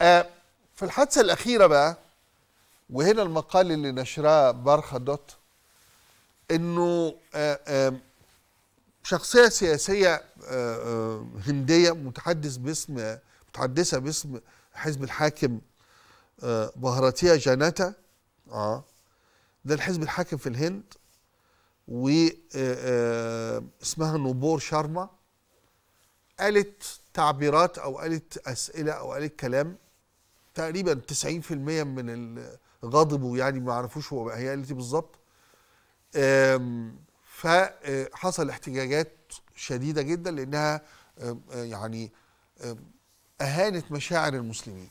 آه، في الحادثة الأخيرة بقى وهنا المقال اللي نشراه بارخا دوت انه آه، آه، شخصية سياسية هندية متحدث باسم متحدثة باسم حزب الحاكم بهراتيا جاناتا اه ده الحزب الحاكم في الهند و اسمها نوبور شارما قالت تعبيرات او قالت اسئله او قالت كلام تقريبا 90% من غضبوا يعني ما عرفوش هو هي قالت إيه بالظبط فحصل آه، احتجاجات شديده جدا لانها آه، يعني اهانت مشاعر المسلمين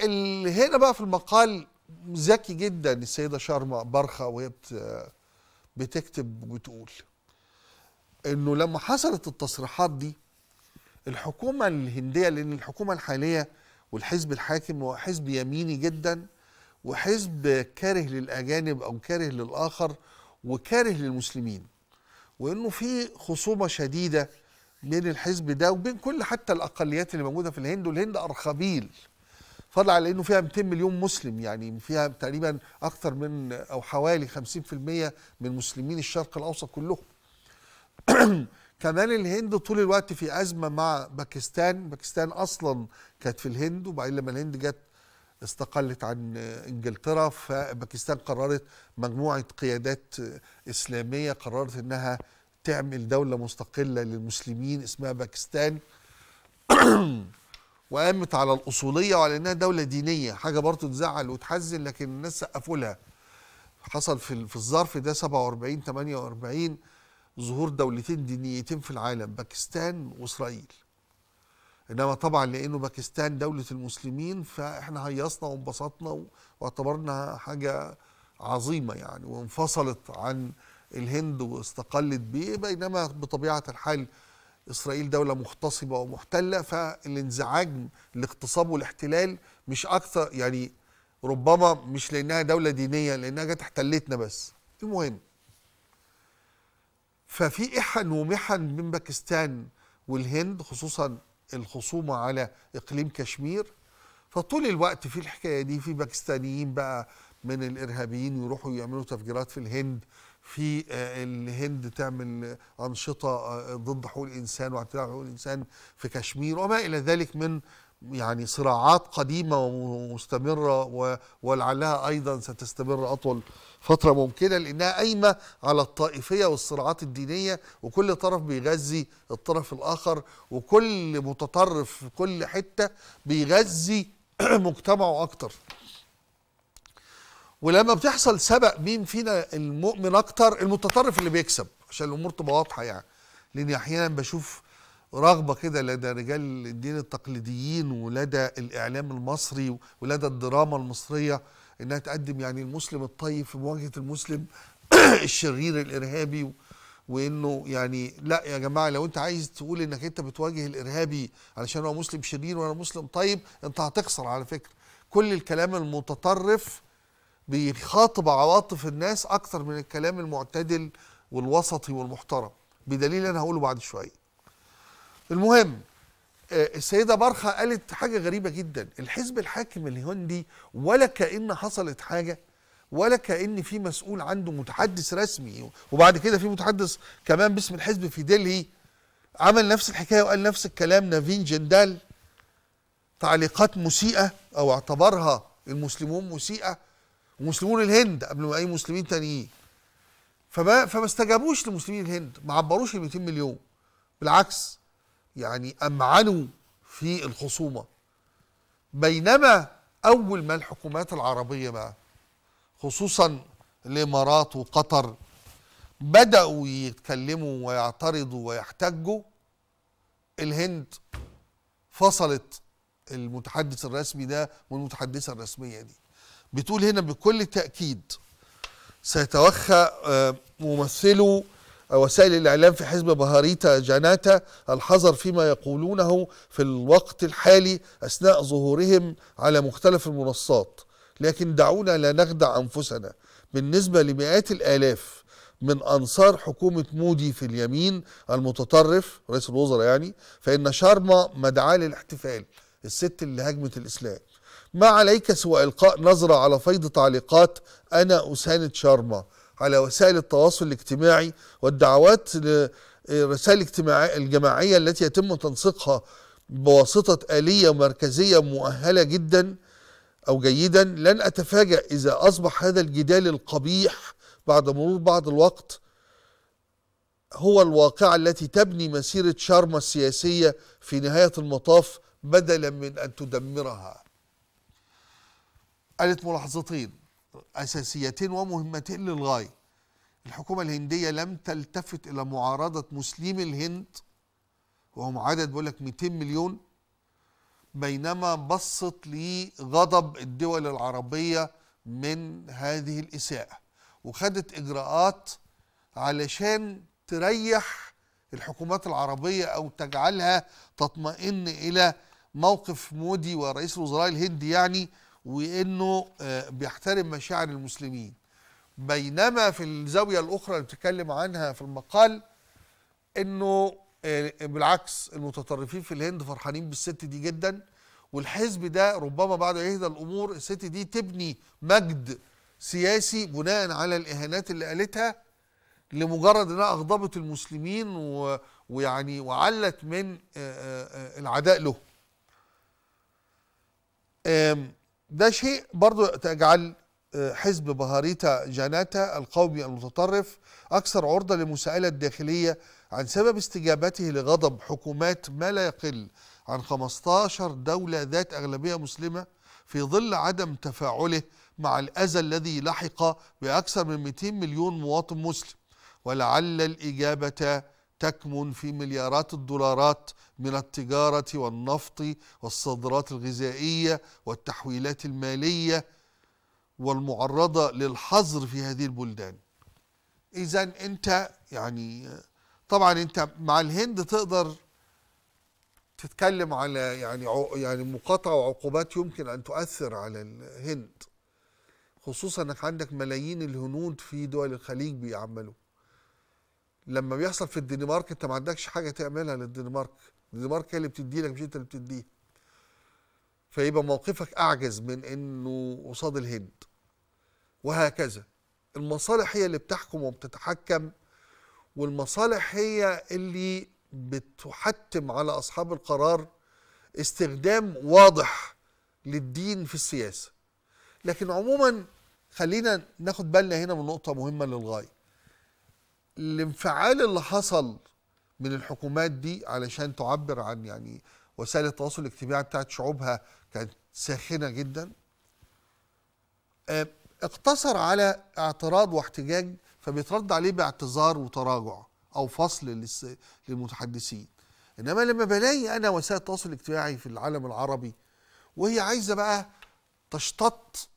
اللي هنا بقى في المقال ذكي جدا السيده شرمه برخه وهي آه، بتكتب وبتقول انه لما حصلت التصريحات دي الحكومة الهندية لأن الحكومة الحالية والحزب الحاكم هو حزب يميني جدا وحزب كاره للأجانب أو كاره للآخر وكاره للمسلمين وإنه في خصومة شديدة بين الحزب ده وبين كل حتى الأقليات اللي موجودة في الهند والهند أرخبيل فضلا على انه فيها 200 مليون مسلم يعني فيها تقريبا اكثر من او حوالي 50% من مسلمين الشرق الاوسط كلهم كمان الهند طول الوقت في أزمة مع باكستان باكستان أصلا كانت في الهند وبعدين لما الهند جت استقلت عن انجلترا فباكستان قررت مجموعه قيادات اسلاميه قررت انها تعمل دوله مستقله للمسلمين اسمها باكستان وقامت على الاصوليه وعلى انها دوله دينيه حاجه برضه تزعل وتحزن لكن الناس سقفوا لها حصل في في الظرف ده 47 48 ظهور دولتين دينيتين في العالم باكستان واسرائيل انما طبعا لانه باكستان دوله المسلمين فاحنا هيصنا وانبسطنا واعتبرنا حاجه عظيمه يعني وانفصلت عن الهند واستقلت بيه بينما بطبيعه الحال اسرائيل دوله مغتصبه ومحتله فالانزعاج الاغتصاب والاحتلال مش اكثر يعني ربما مش لانها دوله دينيه لانها جت احتلتنا بس المهم ففي إحن ومحن من باكستان والهند خصوصا الخصومة على إقليم كشمير فطول الوقت في الحكاية دي في باكستانيين بقى من الإرهابيين يروحوا يعملوا تفجيرات في الهند في آه، الهند تعمل أنشطة آه، ضد حقوق الإنسان واعتداء حقوق الإنسان في كشمير وما إلى ذلك من يعني صراعات قديمة ومستمرة ولعلها أيضا ستستمر أطول فترة ممكنة لأنها قايمة على الطائفية والصراعات الدينية وكل طرف بيغذي الطرف الآخر وكل متطرف في كل حتة بيغذي مجتمعه أكتر ولما بتحصل سبق مين فينا المؤمن أكتر المتطرف اللي بيكسب عشان الأمور تبقى واضحة يعني لأني أحيانا بشوف رغبة كده لدى رجال الدين التقليديين ولدى الإعلام المصري ولدى الدراما المصرية إنها تقدم يعني المسلم الطيب في مواجهة المسلم الشرير الإرهابي وإنه يعني لا يا جماعة لو أنت عايز تقول إنك أنت بتواجه الإرهابي علشان هو مسلم شرير وأنا مسلم طيب أنت هتخسر على فكرة كل الكلام المتطرف بيخاطب عواطف الناس أكثر من الكلام المعتدل والوسطي والمحترم بدليل أنا هقوله بعد شوية المهم آه، السيدة برخة قالت حاجة غريبة جدا الحزب الحاكم الهندي ولا كأن حصلت حاجة ولا كأن في مسؤول عنده متحدث رسمي وبعد كده في متحدث كمان باسم الحزب في دلهي عمل نفس الحكاية وقال نفس الكلام نافين جندال تعليقات مسيئة أو اعتبرها المسلمون مسيئة ومسلمون الهند قبل ما أي مسلمين تانيين فما فما استجابوش لمسلمين الهند ما عبروش ال 200 مليون بالعكس يعني أمعنوا في الخصومة بينما أول ما الحكومات العربية بقى خصوصا الإمارات وقطر بدأوا يتكلموا ويعترضوا ويحتجوا الهند فصلت المتحدث الرسمي ده والمتحدثة الرسمية دي بتقول هنا بكل تأكيد سيتوخى آه، ممثلو وسائل الإعلام في حزب بهاريتا جاناتا الحذر فيما يقولونه في الوقت الحالي أثناء ظهورهم على مختلف المنصات لكن دعونا لا نخدع أنفسنا بالنسبة لمئات الآلاف من أنصار حكومة مودي في اليمين المتطرف رئيس الوزراء يعني فإن شارما مدعاة للاحتفال الست اللي هاجمت الإسلام ما عليك سوى إلقاء نظرة على فيض تعليقات أنا أساند شارما على وسائل التواصل الاجتماعي والدعوات آه، الرسائل الجماعية التي يتم تنسيقها بواسطة آلية مركزية مؤهلة جدا أو جيدا لن أتفاجأ إذا أصبح هذا الجدال القبيح بعد مرور بعض الوقت هو الواقعة التي تبني مسيرة شارما السياسية في نهاية المطاف بدلا من أن تدمرها قالت ملاحظتين أساسيتين ومهمتين للغاية الحكومة الهندية لم تلتفت إلى معارضة مسلمي الهند وهم عدد بقول لك 200 مليون بينما بصت لغضب الدول العربية من هذه الإساءة وخدت إجراءات علشان تريح الحكومات العربية أو تجعلها تطمئن إلى موقف مودي ورئيس الوزراء الهندي يعني وانه آه، بيحترم مشاعر المسلمين بينما في الزاويه الاخرى اللي بتتكلم عنها في المقال انه آه، بالعكس المتطرفين في الهند فرحانين بالست دي جدا والحزب ده ربما بعد يهدى الامور الست دي تبني مجد سياسي بناء على الاهانات اللي قالتها لمجرد انها اغضبت المسلمين و... ويعني وعلت من آه، العداء له ده شيء برضو تجعل آه، حزب بهاريتا جاناتا القومي المتطرف أكثر عرضة لمساءلة داخلية عن سبب استجابته لغضب حكومات ما لا يقل عن 15 دولة ذات أغلبية مسلمة في ظل عدم تفاعله مع الأذى الذي لحق بأكثر من 200 مليون مواطن مسلم ولعل الإجابة تكمن في مليارات الدولارات من التجاره والنفط والصادرات الغذائيه والتحويلات الماليه والمعرضه للحظر في هذه البلدان. اذا انت يعني طبعا انت مع الهند تقدر تتكلم على يعني يعني مقاطعه وعقوبات يمكن ان تؤثر على الهند خصوصا انك عندك ملايين الهنود في دول الخليج بيعملوا لما بيحصل في الدنمارك انت ما عندكش حاجه تعملها للدنمارك الدنمارك هي اللي بتدي لك مش انت اللي بتديها فيبقى موقفك اعجز من انه قصاد الهند وهكذا المصالح هي اللي بتحكم وبتتحكم والمصالح هي اللي بتحتم على اصحاب القرار استخدام واضح للدين في السياسه لكن عموما خلينا ناخد بالنا هنا من نقطه مهمه للغايه الانفعال اللي حصل من الحكومات دي علشان تعبر عن يعني وسائل التواصل الاجتماعي بتاعت شعوبها كانت ساخنه جدا آه، اقتصر على اعتراض واحتجاج فبيترد عليه باعتذار وتراجع او فصل للمتحدثين انما لما بلاقي انا وسائل التواصل الاجتماعي في العالم العربي وهي عايزه بقى تشتط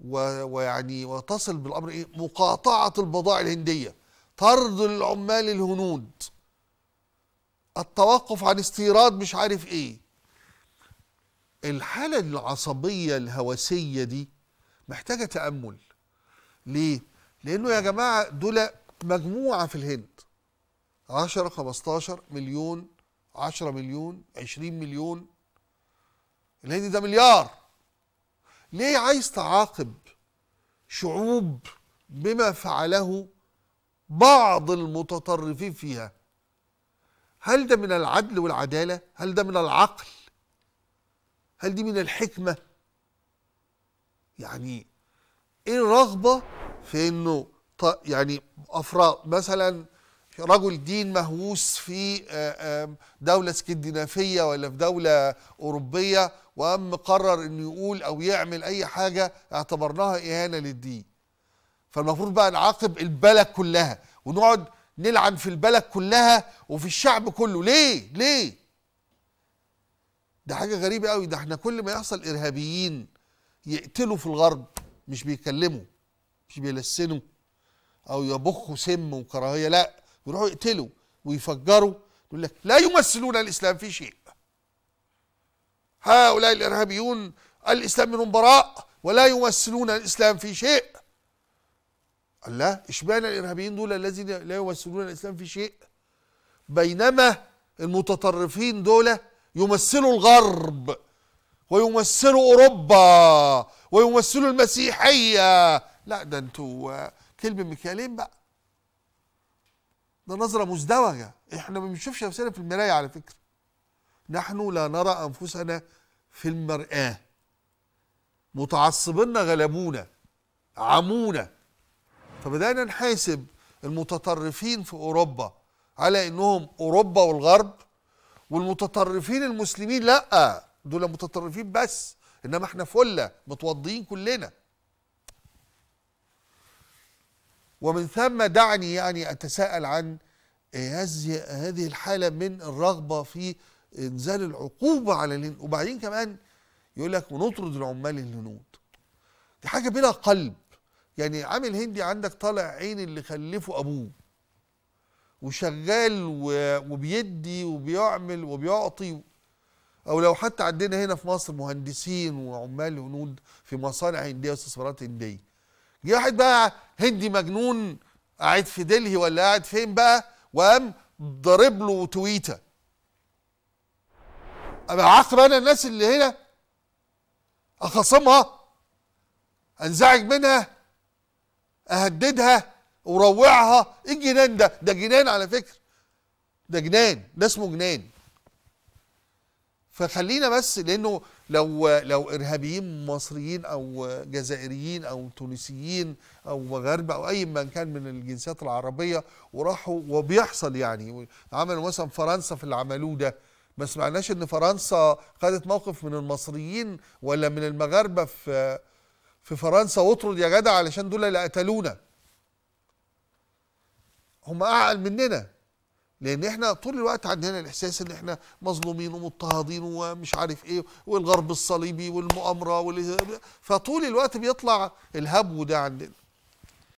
ويعني وتصل بالامر ايه مقاطعه البضائع الهنديه طرد العمال الهنود التوقف عن استيراد مش عارف ايه الحالة العصبية الهوسية دي محتاجة تأمل ليه؟ لأنه يا جماعة دول مجموعة في الهند 10 15 مليون 10 مليون 20 مليون الهند ده مليار ليه عايز تعاقب شعوب بما فعله بعض المتطرفين فيها هل ده من العدل والعدالة؟ هل ده من العقل؟ هل دي من الحكمة؟ يعني ايه الرغبة في انه يعني افراد مثلا رجل دين مهووس في آه، دولة اسكندنافية ولا في دولة أوروبية وأم قرر إنه يقول أو يعمل أي حاجة اعتبرناها إهانة للدين فالمفروض بقى نعاقب البلد كلها ونقعد نلعن في البلد كلها وفي الشعب كله ليه ليه ده حاجه غريبه قوي ده احنا كل ما يحصل ارهابيين يقتلوا في الغرب مش بيكلموا مش بيلسنوا او يبخوا سم وكراهيه لا يروحوا يقتلوا ويفجروا يقول لك لا يمثلون الاسلام في شيء هؤلاء الارهابيون الاسلام منهم براء ولا يمثلون الاسلام في شيء الله اشمعنى الارهابيين دول الذين لا يمثلون الاسلام في شيء بينما المتطرفين دول يمثلوا الغرب ويمثلوا اوروبا ويمثلوا المسيحيه لا ده انتوا كلب مكيالين بقى ده نظره مزدوجه احنا ما بنشوفش نفسنا في المرايه على فكره نحن لا نرى انفسنا في المراه متعصبنا غلبونا عمونا فبدأنا نحاسب المتطرفين في أوروبا على إنهم أوروبا والغرب والمتطرفين المسلمين لأ دول متطرفين بس إنما إحنا فلة متوضيين كلنا ومن ثم دعني يعني أتساءل عن هذه آه، هذه الحالة من الرغبة في إنزال العقوبة على الهنود وبعدين كمان يقول لك ونطرد العمال الهنود دي حاجة بلا قلب يعني عامل هندي عندك طالع عين اللي خلفه ابوه وشغال وبيدي وبيعمل وبيعطي او لو حتى عندنا هنا في مصر مهندسين وعمال هنود في مصانع هنديه واستثمارات هنديه جه واحد بقى هندي مجنون قاعد في دلهي ولا قاعد فين بقى وقام ضارب له تويته عاقب انا الناس اللي هنا اخصمها انزعج منها اهددها وروعها ايه الجنان ده ده جنان على فكره ده جنان ده اسمه جنان فخلينا بس لانه لو لو ارهابيين مصريين او جزائريين او تونسيين او مغاربه او اي من كان من الجنسيات العربيه وراحوا وبيحصل يعني عملوا مثلا فرنسا في اللي عملوه ده ما سمعناش ان فرنسا خدت موقف من المصريين ولا من المغاربه في في فرنسا واطرد يا جدع علشان دول اللي قتلونا هم اعقل مننا لان احنا طول الوقت عندنا الاحساس ان احنا مظلومين ومضطهدين ومش عارف ايه والغرب الصليبي والمؤامره فطول الوقت بيطلع الهبو ده عندنا